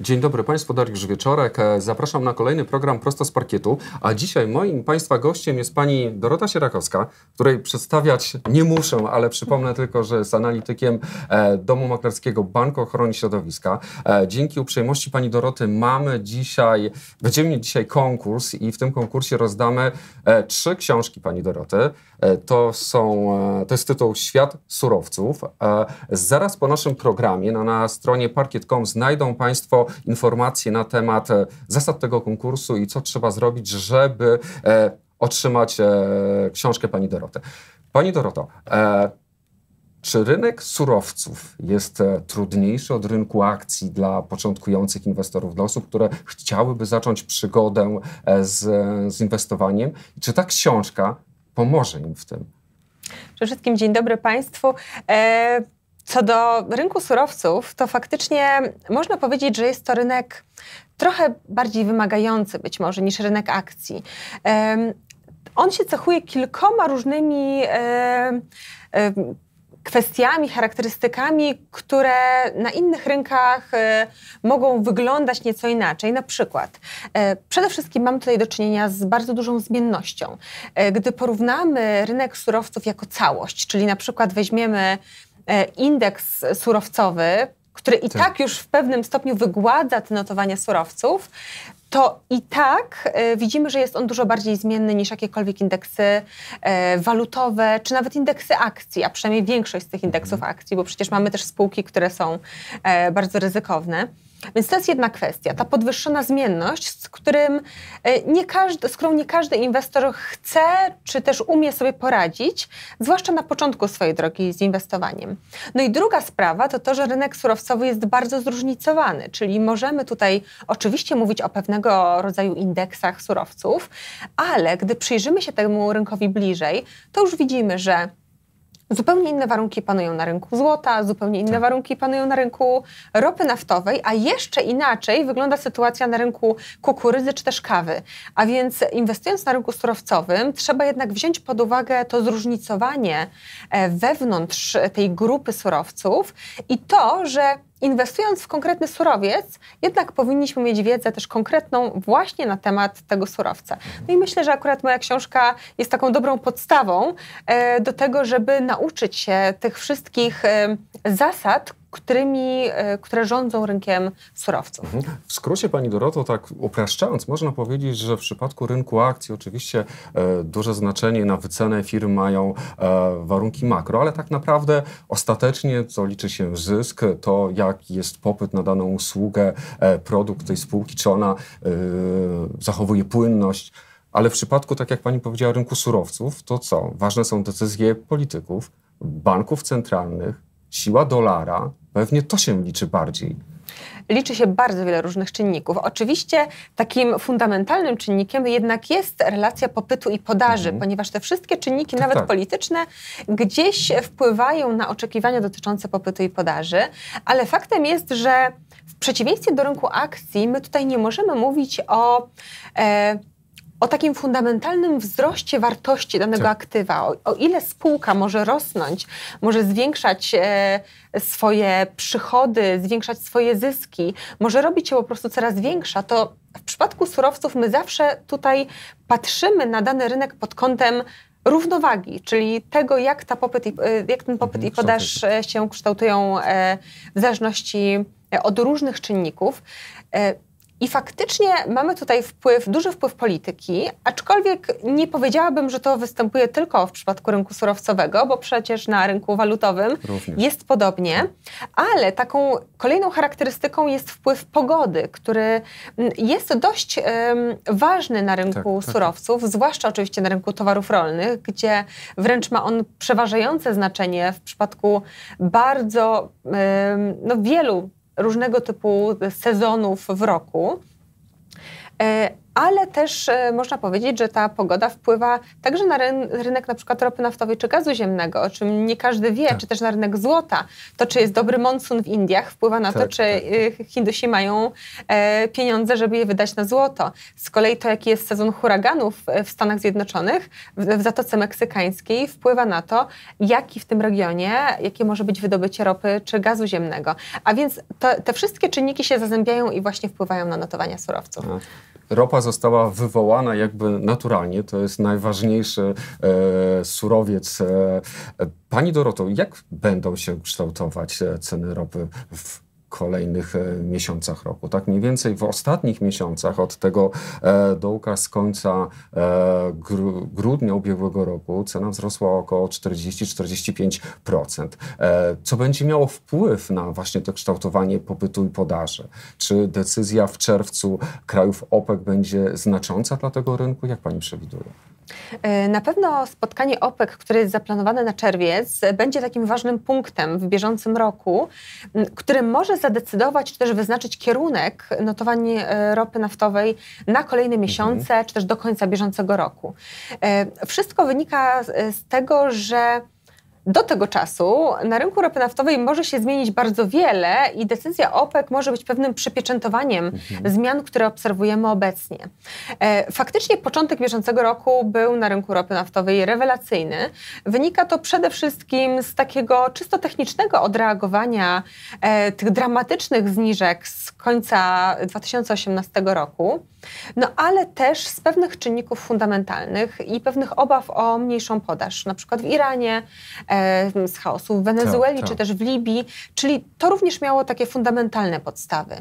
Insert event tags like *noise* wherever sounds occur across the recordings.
Dzień dobry Państwu, Dariusz Wieczorek. E, zapraszam na kolejny program Prosto z Parkietu. A dzisiaj moim Państwa gościem jest Pani Dorota Sierakowska, której przedstawiać nie muszę, ale przypomnę tylko, że jest analitykiem e, Domu Maklerskiego Banku Ochrony Środowiska. E, dzięki uprzejmości Pani Doroty mamy dzisiaj, będziemy mieć dzisiaj konkurs i w tym konkursie rozdamy trzy książki Pani Doroty. To są, to jest tytuł Świat surowców. Zaraz po naszym programie na, na stronie parkiet.com znajdą Państwo informacje na temat e, zasad tego konkursu i co trzeba zrobić, żeby e, otrzymać e, książkę pani Dorotę. Pani Doroto, czy rynek surowców jest trudniejszy od rynku akcji dla początkujących inwestorów, dla osób, które chciałyby zacząć przygodę z, z inwestowaniem? Czy ta książka pomoże im w tym? Przede wszystkim dzień dobry Państwu. Co do rynku surowców, to faktycznie można powiedzieć, że jest to rynek trochę bardziej wymagający być może niż rynek akcji. On się cechuje kilkoma różnymi e, e, kwestiami, charakterystykami, które na innych rynkach e, mogą wyglądać nieco inaczej. Na przykład, przede wszystkim mamy tutaj do czynienia z bardzo dużą zmiennością. Gdy porównamy rynek surowców jako całość, czyli na przykład weźmiemy E, indeks surowcowy, który i tak. tak już w pewnym stopniu wygładza te notowania surowców, to i tak e, widzimy, że jest on dużo bardziej zmienny niż jakiekolwiek indeksy e, walutowe, czy nawet indeksy akcji, a przynajmniej większość z tych indeksów mhm. akcji, bo przecież mamy też spółki, które są bardzo ryzykowne. Więc to jest jedna kwestia, ta podwyższona zmienność, z, którym e, nie każdy, z którą nie każdy inwestor chce czy też umie sobie poradzić, zwłaszcza na początku swojej drogi z inwestowaniem. No i druga sprawa to to, że rynek surowcowy jest bardzo zróżnicowany, czyli możemy tutaj oczywiście mówić o pewnego rodzaju indeksach surowców, ale gdy przyjrzymy się temu rynkowi bliżej, to już widzimy, że Zupełnie inne warunki panują na rynku złota, zupełnie inne tak. warunki panują na rynku ropy naftowej, a jeszcze inaczej wygląda sytuacja na rynku kukurydzy czy też kawy. A więc inwestując na rynku surowcowym, trzeba jednak wziąć pod uwagę to zróżnicowanie e, wewnątrz tej grupy surowców i to, że inwestując w konkretny surowiec, jednak powinniśmy mieć wiedzę też konkretną właśnie na temat tego surowca. No i myślę, że akurat moja książka jest taką dobrą podstawą e, do tego, żeby nauczyć się tych wszystkich zasad, którymi, e, które rządzą rynkiem surowców. Mhm. W skrócie, Pani Doroto, tak upraszczając, można powiedzieć, że w przypadku rynku akcji oczywiście e, duże znaczenie na wycenę firm mają e, warunki makro, ale tak naprawdę ostatecznie, co liczy się zysk, to jaki jest popyt na daną usługę, e, produkt tej spółki, czy ona e, zachowuje płynność, ale w przypadku, tak jak pani powiedziała, rynku surowców, to co? Ważne są decyzje polityków, banków centralnych, siła dolara, pewnie to się liczy bardziej liczy się bardzo wiele różnych czynników. Oczywiście takim fundamentalnym czynnikiem jednak jest relacja popytu i podaży, mhm. ponieważ te wszystkie czynniki, tak, nawet tak. polityczne, gdzieś wpływają na oczekiwania dotyczące popytu i podaży, ale faktem jest, że w przeciwieństwie do rynku akcji, my tutaj nie możemy mówić o. E, o takim fundamentalnym wzroście wartości danego tak. aktywa, o, o, ile spółka może rosnąć, może zwiększać e, swoje przychody, zwiększać swoje zyski, może robić się po prostu coraz większa, to w przypadku surowców my zawsze tutaj patrzymy na dany rynek pod kątem równowagi, czyli tego, jak, ta popyt i, e, jak ten popyt mhm, i podaż się kształtują e, w zależności od różnych czynników. E, i faktycznie mamy tutaj wpływ, duży wpływ polityki, aczkolwiek nie powiedziałabym, że to występuje tylko w przypadku rynku surowcowego, bo przecież na rynku walutowym Również. jest podobnie. Ale taką kolejną charakterystyką jest wpływ pogody, który mm, jest dość um, ważny na rynku tak, tak, tak. surowców, tak. zwłaszcza oczywiście na rynku towarów rolnych, gdzie wręcz ma on przeważające znaczenie w przypadku bardzo um, no, wielu różnego typu sezonów w roku. E, ale też e, można powiedzieć, że ta pogoda wpływa także na rynek na przykład ropy naftowej czy gazu ziemnego, o czym nie każdy wie, tak. czy też na rynek złota. To, czy jest dobry monsun w Indiach, wpływa na tak, to, czy tak. E, Hindusi mają e, pieniądze, żeby je wydać na złoto. Z kolei to, jaki jest sezon huraganów w Stanach Zjednoczonych, w Zatoce Meksykańskiej, wpływa na to, jaki w tym regionie, jakie może być wydobycie ropy czy gazu ziemnego. A więc to, te wszystkie czynniki się zazębiają i właśnie wpływają na notowania surowców. No ropa została wywołana jakby naturalnie. To jest najważniejszy e, surowiec. E, e, pani Doroto, jak będą się kształtować e, ceny ropy w kolejnych e, miesiącach roku. Tak mniej więcej w ostatnich miesiącach od tego e, dołka z końca e, grudnia ubiegłego roku cena wzrosła około 40-45%, procent. E, co będzie miało wpływ na właśnie to kształtowanie popytu i podaży. Czy decyzja w czerwcu krajów OPEC będzie znacząca dla tego rynku? Jak pani przewiduje? E, na pewno spotkanie OPEC, które jest zaplanowane na czerwiec, będzie takim ważnym punktem w bieżącym roku, który może zadecydować czy też wyznaczyć kierunek notowań e, ropy naftowej na kolejne miesiące, mhm. czy też do końca bieżącego roku. E, wszystko wynika z tego, że do tego czasu na rynku ropy naftowej może się zmienić bardzo wiele i decyzja OPEC może być pewnym przypieczętowaniem mhm. zmian, które obserwujemy obecnie. E, faktycznie początek bieżącego roku był na rynku ropy naftowej rewelacyjny. Wynika to przede wszystkim z takiego czysto technicznego odreagowania e, tych dramatycznych zniżek z końca 2018 roku. No ale też z pewnych czynników fundamentalnych i pewnych obaw o mniejszą podaż, na przykład w Iranie, e, E, z chaosu w Wenezueli tak, czy tak. też w Libii, czyli to również miało takie fundamentalne podstawy.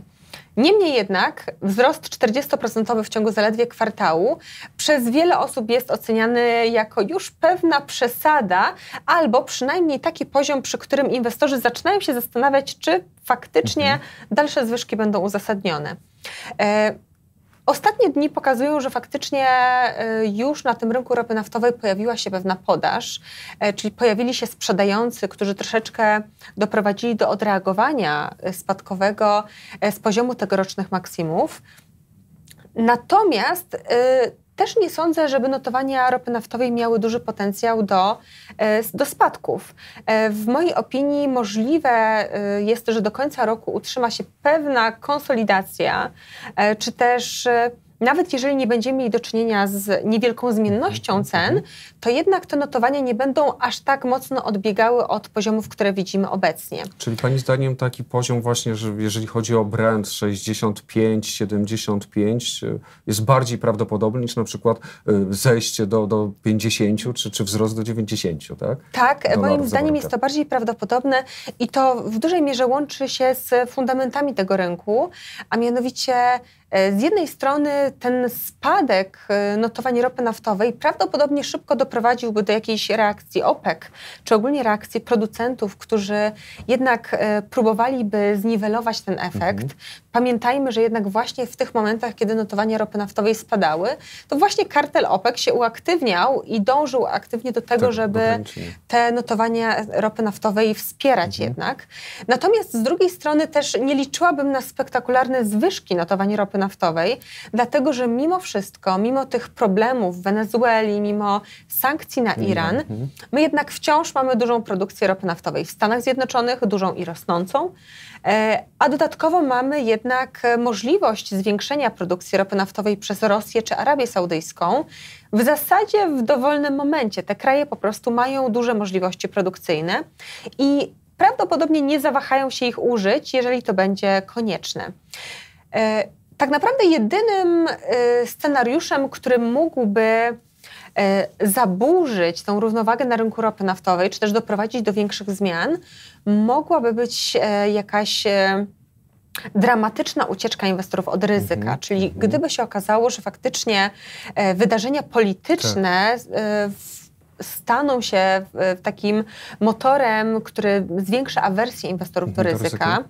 Niemniej jednak wzrost 40% w ciągu zaledwie kwartału przez wiele osób jest oceniany jako już pewna przesada, albo przynajmniej taki poziom, przy którym inwestorzy zaczynają się zastanawiać, czy faktycznie mhm. dalsze zwyżki będą uzasadnione. E, Ostatnie dni pokazują, że faktycznie y, już na tym rynku ropy naftowej pojawiła się pewna podaż, e, czyli pojawili się sprzedający, którzy troszeczkę doprowadzili do odreagowania spadkowego e, z poziomu tegorocznych maksimów. Natomiast y, też nie sądzę, żeby notowania ropy naftowej miały duży potencjał do, e, do spadków. E, w mojej opinii możliwe e, jest, że do końca roku utrzyma się pewna konsolidacja, czy też nawet jeżeli nie będziemy mieli do czynienia z niewielką zmiennością mhm, mhm, cen, mhm. to jednak te notowania nie będą aż tak mocno odbiegały od poziomów, które widzimy obecnie. Czyli Pani zdaniem taki poziom właśnie, że jeżeli chodzi o brand 65, 75 e, jest bardziej prawdopodobny niż na przykład e, zejście do, do 50 czy, czy wzrost do 90, tak? Tak, moim zdaniem jest to bardziej prawdopodobne i to w dużej mierze łączy się z fundamentami tego rynku, a mianowicie E, z jednej strony ten spadek e, notowań ropy naftowej prawdopodobnie szybko doprowadziłby do jakiejś reakcji OPEC, czy ogólnie reakcji producentów, którzy jednak e, próbowaliby zniwelować ten efekt, mhm pamiętajmy, że jednak właśnie w tych momentach, kiedy notowania ropy naftowej spadały, to właśnie kartel OPEC się uaktywniał i dążył aktywnie do tego, tak, żeby te notowania ropy naftowej wspierać mhm. jednak. Natomiast z drugiej strony też nie liczyłabym na spektakularne zwyżki notowań ropy naftowej, dlatego że mimo wszystko, mimo tych problemów w Wenezueli, mimo sankcji na mhm. Iran, mhm. my jednak wciąż mamy dużą produkcję ropy naftowej w Stanach Zjednoczonych, dużą i rosnącą, e, a dodatkowo mamy jednak jednak możliwość zwiększenia produkcji ropy naftowej przez Rosję czy Arabię Saudyjską w zasadzie w dowolnym momencie. Te kraje po prostu mają duże możliwości produkcyjne i prawdopodobnie nie zawahają się ich użyć, jeżeli to będzie konieczne. E, tak naprawdę jedynym e, scenariuszem, który mógłby e, zaburzyć tą równowagę na rynku ropy naftowej, czy też doprowadzić do większych zmian, mogłaby być jakaś dramatyczna ucieczka inwestorów od ryzyka. Mhm. Czyli mhm. gdyby się okazało, że faktycznie e, wydarzenia polityczne tak. E, staną się e, takim motorem, który zwiększa awersję inwestorów mhm, do ryzyka,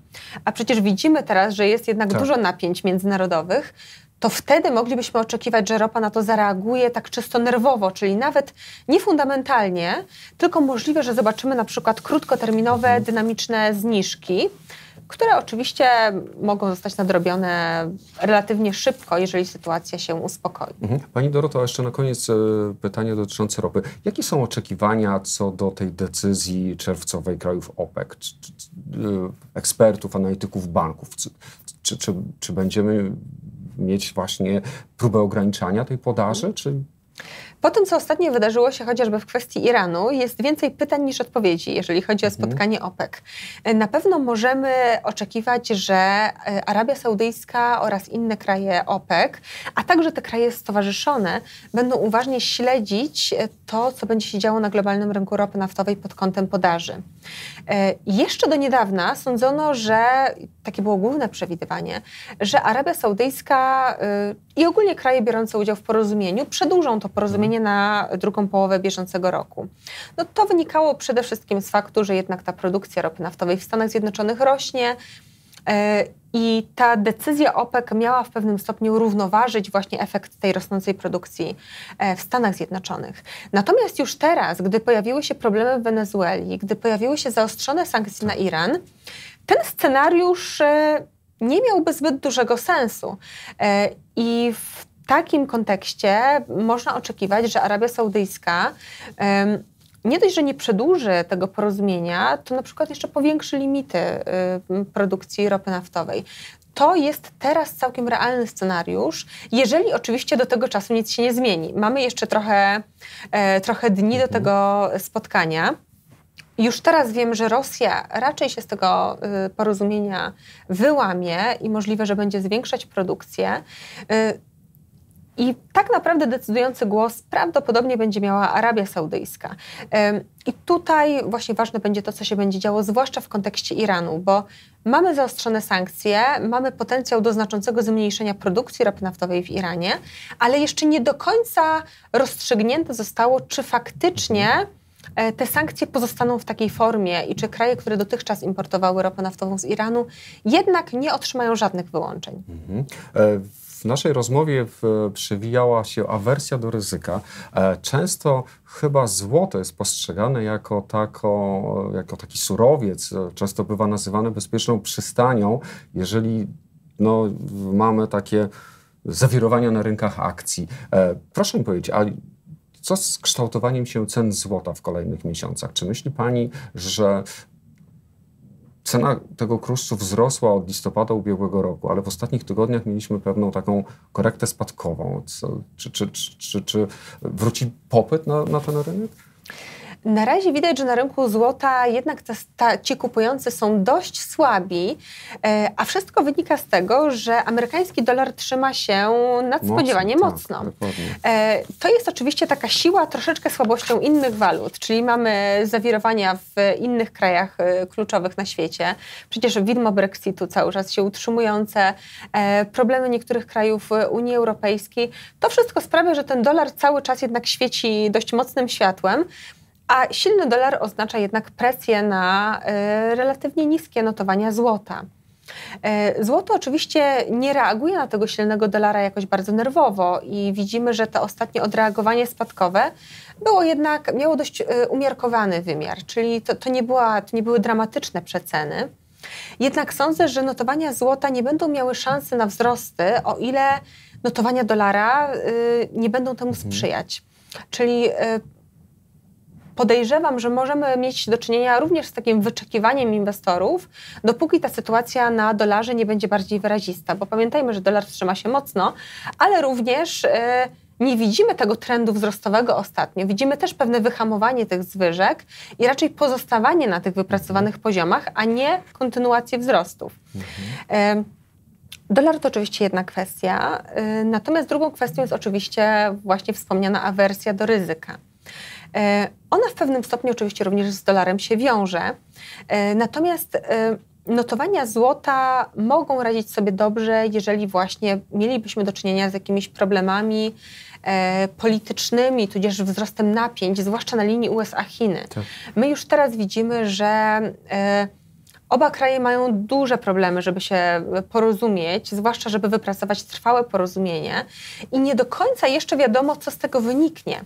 a przecież widzimy teraz, że jest jednak tak. dużo napięć międzynarodowych, to wtedy moglibyśmy oczekiwać, że ropa na to zareaguje tak czysto nerwowo, czyli nawet nie fundamentalnie, tylko możliwe, że zobaczymy na przykład krótkoterminowe, mhm. dynamiczne zniżki które oczywiście mogą zostać nadrobione relatywnie szybko, jeżeli sytuacja się uspokoi. Mhm. Pani Doroto, jeszcze na koniec e, pytanie dotyczące ropy. Jakie są oczekiwania co do tej decyzji czerwcowej krajów OPEC, e, ekspertów, analityków banków? Czy, czy, czy, czy będziemy mieć właśnie próbę ograniczania tej podaży, czy po tym, co ostatnio wydarzyło się chociażby w kwestii Iranu, jest więcej pytań niż odpowiedzi, jeżeli chodzi o mhm. spotkanie OPEC. Na pewno możemy oczekiwać, że e, Arabia Saudyjska oraz inne kraje OPEC, a także te kraje stowarzyszone, będą uważnie śledzić e, to, co będzie się działo na globalnym rynku ropy naftowej pod kątem podaży. E, jeszcze do niedawna sądzono, że takie było główne przewidywanie, że Arabia Saudyjska i ogólnie kraje biorące udział w porozumieniu przedłużą to porozumienie na drugą połowę bieżącego roku. No to wynikało przede wszystkim z faktu, że jednak ta produkcja ropy naftowej w Stanach Zjednoczonych rośnie. E, I ta decyzja OPEC miała w pewnym stopniu równoważyć właśnie efekt tej rosnącej produkcji e, w Stanach Zjednoczonych. Natomiast już teraz, gdy pojawiły się problemy w Wenezueli, gdy pojawiły się zaostrzone sankcje na Iran, ten scenariusz e, nie miałby zbyt dużego sensu. I w takim kontekście można oczekiwać, że Arabia Saudyjska nie dość, że nie przedłuży tego porozumienia, to na przykład jeszcze powiększy limity produkcji ropy naftowej. To jest teraz całkiem realny scenariusz, jeżeli oczywiście do tego czasu nic się nie zmieni. Mamy jeszcze trochę, e, trochę dni do mhm. tego spotkania. Już teraz wiem, że Rosja raczej się z tego y, porozumienia wyłamie i możliwe, że będzie zwiększać produkcję. Y, i tak naprawdę decydujący głos prawdopodobnie będzie miała Arabia Saudyjska. I tutaj właśnie ważne będzie to, co się będzie działo, zwłaszcza w kontekście Iranu, bo mamy zaostrzone sankcje, mamy potencjał do znaczącego zmniejszenia produkcji ropy naftowej w Iranie, ale jeszcze nie do końca rozstrzygnięte zostało, czy faktycznie e, te sankcje pozostaną w takiej formie i czy kraje, które dotychczas importowały ropę naftową z Iranu, jednak nie otrzymają żadnych wyłączeń. Mhm. E w naszej rozmowie w, przewijała się awersja do ryzyka. E, często chyba złoto jest postrzegane jako, tako, jako taki surowiec, często bywa nazywane bezpieczną przystanią, jeżeli no, mamy takie zawirowania na rynkach akcji. E, proszę mi powiedzieć, a co z kształtowaniem się cen złota w kolejnych miesiącach? Czy myśli Pani, że Cena tego kruszcu wzrosła od listopada ubiegłego roku, ale w ostatnich tygodniach mieliśmy pewną taką korektę spadkową. Co, czy, czy, czy, czy, wróci popyt na, na ten rynek? Na razie widać, że na rynku złota jednak ta, ta, ci kupujący są dość słabi, e, a wszystko wynika z tego, że amerykański dolar trzyma się nadspodziewanie mocno. Tak, mocno. E, to jest oczywiście taka siła troszeczkę słabością innych walut, czyli mamy zawirowania w innych krajach e, kluczowych na świecie. Przecież widmo Brexitu cały czas się utrzymujące, problemy niektórych krajów Unii Europejskiej. To wszystko sprawia, że ten dolar cały czas jednak świeci dość mocnym światłem. A silny dolar oznacza jednak presję na e, relatywnie niskie notowania złota. E, złoto oczywiście nie reaguje na tego silnego dolara jakoś bardzo nerwowo i widzimy, że to ostatnie odreagowanie spadkowe było jednak, miało dość e, umiarkowany wymiar, czyli to, to, nie, była, to nie były dramatyczne przeceny. Jednak sądzę, że notowania złota nie będą miały szansy na wzrosty, o ile notowania dolara nie będą temu mhm. sprzyjać. Czyli podejrzewam, że możemy mieć do czynienia również z takim wyczekiwaniem inwestorów, dopóki ta sytuacja na dolarze nie będzie bardziej wyrazista, bo pamiętajmy, że dolar trzyma się mocno, ale również. E, nie widzimy tego trendu wzrostowego ostatnio. Widzimy też pewne wyhamowanie tych zwyżek i raczej pozostawanie na tych wypracowanych poziomach, a nie kontynuację wzrostów. Mhm. Dolar to oczywiście jedna kwestia, e, natomiast drugą kwestią jest oczywiście właśnie wspomniana awersja do ryzyka. E, ona w pewnym stopniu oczywiście również z dolarem się wiąże, e, natomiast e, notowania złota mogą radzić sobie dobrze, jeżeli właśnie mielibyśmy do czynienia z jakimiś problemami politycznymi, tudzież wzrostem napięć, zwłaszcza na linii USA-Chiny. Tak. My już teraz widzimy, że Oba kraje mają duże problemy, żeby się porozumieć, zwłaszcza żeby wypracować trwałe porozumienie i nie do końca jeszcze wiadomo, co z tego wyniknie.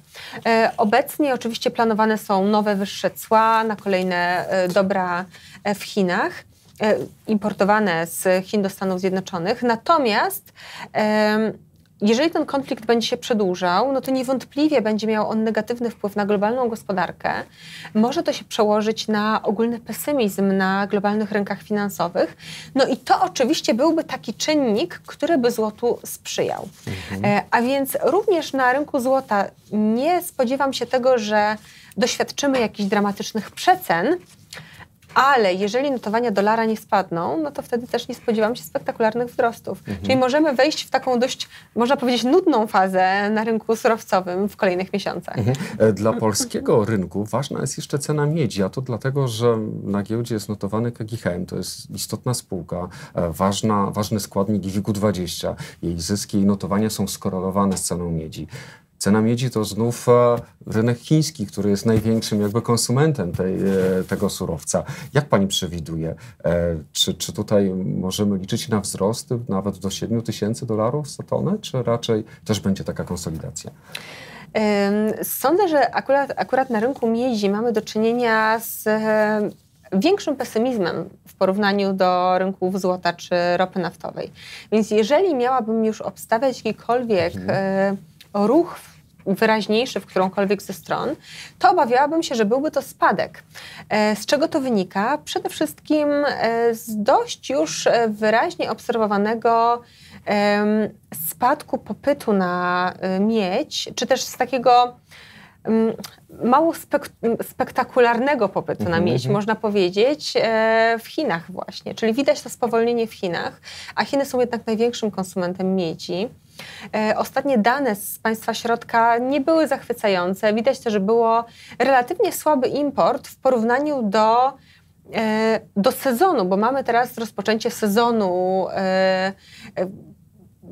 E, obecnie oczywiście planowane są nowe wyższe cła na kolejne e, dobra e, w Chinach importowane z Chin do Stanów Zjednoczonych. Natomiast jeżeli ten konflikt będzie się przedłużał, no to niewątpliwie będzie miał on negatywny wpływ na globalną gospodarkę. Może to się przełożyć na ogólny pesymizm na globalnych rynkach finansowych. No i to oczywiście byłby taki czynnik, który by złotu sprzyjał. Mhm. E, a więc również na rynku złota nie spodziewam się tego, że doświadczymy jakichś dramatycznych przecen, ale jeżeli notowania dolara nie spadną, no to wtedy też nie spodziewam się spektakularnych wzrostów. Mhm. Czyli możemy wejść w taką dość, można powiedzieć, nudną fazę na rynku surowcowym w kolejnych miesiącach. Mhm. E, dla polskiego *laughs* rynku ważna jest jeszcze cena miedzi, a to dlatego, że na giełdzie jest notowany KGHM, to jest istotna spółka, e, ważna, ważny składnik WIG-20. Jej zyski i notowania są skorelowane z ceną miedzi. Cena miedzi to znów e, rynek chiński, który jest największym jakby konsumentem tej, e, tego surowca. Jak pani przewiduje? E, czy, czy tutaj możemy liczyć na wzrost nawet do 7 tysięcy dolarów za tonę, czy raczej też będzie taka konsolidacja? Sądzę, że akurat, akurat na rynku miedzi mamy do czynienia z większym pesymizmem w porównaniu do rynków złota czy ropy naftowej. Więc jeżeli miałabym już obstawiać jakikolwiek. Mhm ruch wyraźniejszy w którąkolwiek ze stron, to obawiałabym się, że byłby to spadek. E, z czego to wynika? Przede wszystkim e, z dość już e, wyraźnie obserwowanego spadku popytu na miedź, czy też z takiego mało spek spektakularnego popytu na mhm, miedź, mhm. można powiedzieć, w Chinach właśnie. Czyli widać to spowolnienie w Chinach, a Chiny są jednak największym konsumentem miedzi. E, ostatnie dane z państwa środka nie były zachwycające. Widać też, że było relatywnie słaby import w porównaniu do e, do sezonu, bo mamy teraz rozpoczęcie sezonu e,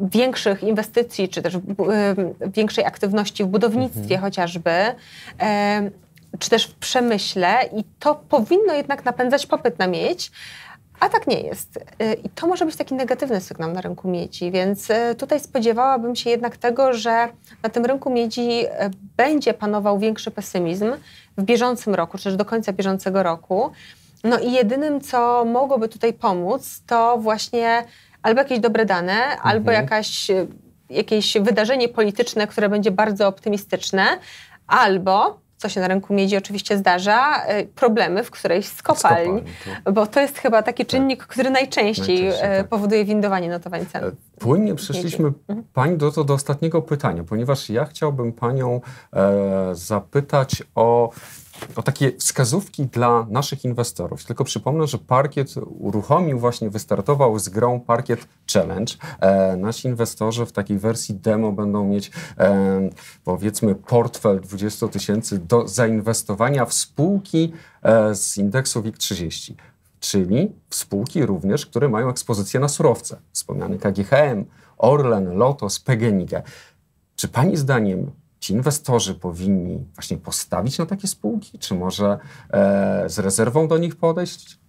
większych inwestycji, czy też większej aktywności w budownictwie mhm. chociażby, czy też w przemyśle i to powinno jednak napędzać popyt na miedź. A tak nie jest. Y, I to może być taki negatywny sygnał na rynku miedzi, więc y, tutaj spodziewałabym się jednak tego, że na tym rynku miedzi y, będzie panował większy pesymizm w bieżącym roku, czy też do końca bieżącego roku. No i jedynym, co mogłoby tutaj pomóc, to właśnie albo jakieś dobre dane, mhm. albo jakaś, jakieś wydarzenie polityczne, które będzie bardzo optymistyczne, albo co się na rynku miedzi oczywiście zdarza, e, problemy w którejś z kopalń, bo to jest chyba taki tak. czynnik, tak. który najczęściej, najczęściej e, tak. powoduje windowanie notowań cen. E, płynnie przeszliśmy miedzi. Mhm. Pani do, do ostatniego pytania, ponieważ ja chciałbym Panią e, zapytać o o takie wskazówki dla naszych inwestorów. Tylko przypomnę, że parkiet uruchomił, właśnie wystartował z grą Parkiet Challenge. E, nasi inwestorzy w takiej wersji demo będą mieć e, powiedzmy portfel 20 tysięcy do zainwestowania w spółki e, z indeksu WIG30 czyli spółki również, które mają ekspozycję na surowce. Wspomniany KGHM, Orlen, Lotos, PGNiG. Czy Pani zdaniem Ci inwestorzy powinni właśnie postawić na takie spółki, czy może e, z rezerwą do nich podejść?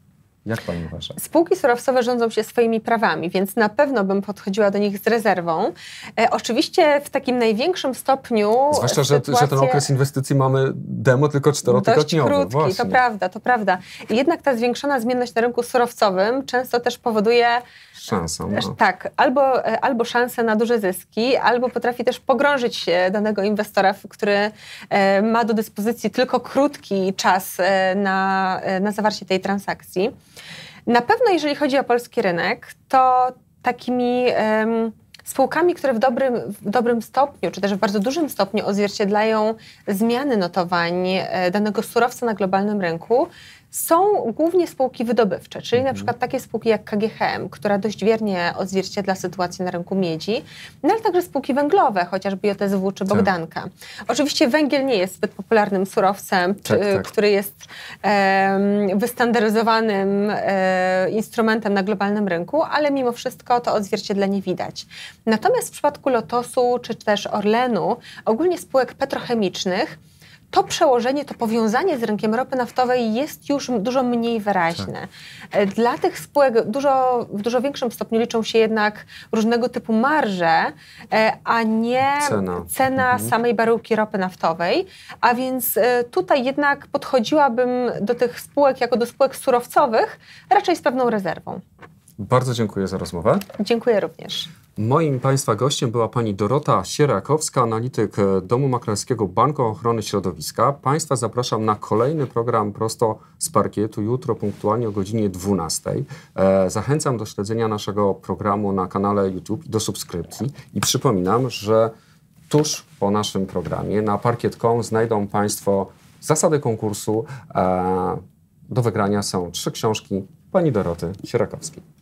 Jak pani uważa? Spółki surowcowe rządzą się swoimi prawami, więc na pewno bym podchodziła do nich z rezerwą. E, oczywiście w takim największym stopniu. Zwłaszcza, że, że ten okres inwestycji mamy demo tylko czterotygodniowy. krótki, Właśnie. to prawda, to prawda. Jednak ta zwiększona zmienność na rynku surowcowym często też powoduje. Szansę. No. Tak, albo, e, albo szansę na duże zyski, albo potrafi też pogrążyć się danego inwestora, który e, ma do dyspozycji tylko krótki czas e, na, na zawarcie tej transakcji. Na pewno, jeżeli chodzi o polski rynek, to takimi um, spółkami, które w dobrym, w dobrym stopniu, czy też w bardzo dużym stopniu odzwierciedlają zmiany notowań e, danego surowca na globalnym rynku, są głównie spółki wydobywcze, czyli na mhm. przykład takie spółki jak KGHM, która dość wiernie odzwierciedla sytuację na rynku miedzi, no ale także spółki węglowe, chociażby JSW czy tak. Bogdanka. Tak. Oczywiście węgiel nie jest zbyt popularnym surowcem, tak, czy, tak. który jest e, wystandaryzowanym e, instrumentem na globalnym rynku, ale mimo wszystko to odzwierciedlenie widać. Natomiast w przypadku Lotosu czy też Orlenu, ogólnie spółek petrochemicznych, to przełożenie, to powiązanie z rynkiem ropy naftowej jest już dużo mniej wyraźne. Tak. E, dla tych spółek dużo, w dużo większym stopniu liczą się jednak różnego typu marże, e, a nie cena, cena mhm. samej baryłki ropy naftowej. A więc e, tutaj jednak podchodziłabym do tych spółek jako do spółek surowcowych, raczej z pewną rezerwą. Bardzo dziękuję za rozmowę. Dziękuję również. Moim Państwa gościem była pani Dorota Sierakowska, analityk e, Domu Maklerskiego Banku Ochrony Środowiska. Państwa zapraszam na kolejny program prosto z parkietu, jutro punktualnie o godzinie 12. E, zachęcam do śledzenia naszego programu na kanale YouTube, do subskrypcji i przypominam, że tuż po naszym programie na parkiet.com znajdą Państwo zasady konkursu. E, do wygrania są trzy książki pani Doroty Sierakowskiej.